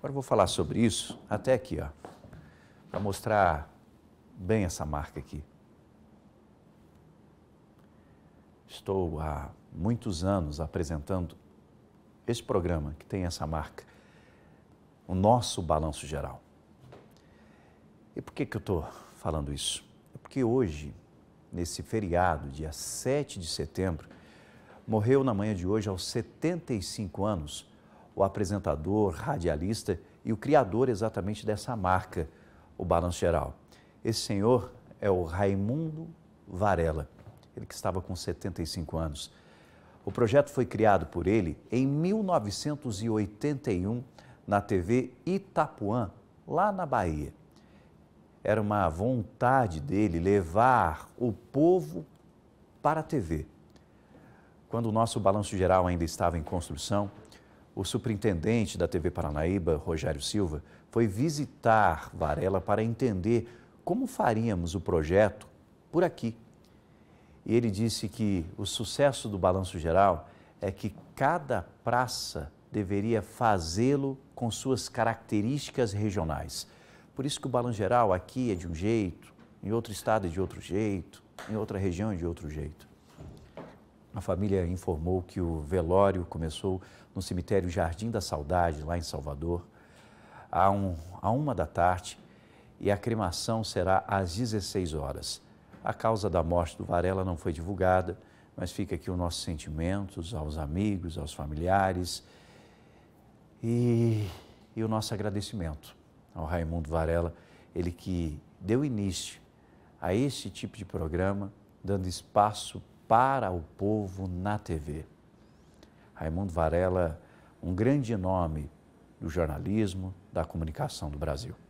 Agora vou falar sobre isso até aqui, ó, para mostrar bem essa marca aqui. Estou há muitos anos apresentando este programa que tem essa marca, o nosso balanço geral. E por que, que eu estou falando isso? É porque hoje, nesse feriado, dia 7 de setembro, morreu na manhã de hoje, aos 75 anos, o apresentador, radialista e o criador exatamente dessa marca, o Balanço Geral. Esse senhor é o Raimundo Varela, ele que estava com 75 anos. O projeto foi criado por ele em 1981 na TV Itapuã, lá na Bahia. Era uma vontade dele levar o povo para a TV. Quando o nosso balanço geral ainda estava em construção, o superintendente da TV Paranaíba, Rogério Silva, foi visitar Varela para entender como faríamos o projeto por aqui. E ele disse que o sucesso do Balanço Geral é que cada praça deveria fazê-lo com suas características regionais. Por isso que o Balanço Geral aqui é de um jeito, em outro estado é de outro jeito, em outra região é de outro jeito. A família informou que o velório começou no cemitério Jardim da Saudade, lá em Salvador, a, um, a uma da tarde e a cremação será às 16 horas. A causa da morte do Varela não foi divulgada, mas fica aqui os nossos sentimentos aos amigos, aos familiares e, e o nosso agradecimento ao Raimundo Varela, ele que deu início a esse tipo de programa, dando espaço para o povo na TV. Raimundo Varela, um grande nome do jornalismo, da comunicação do Brasil.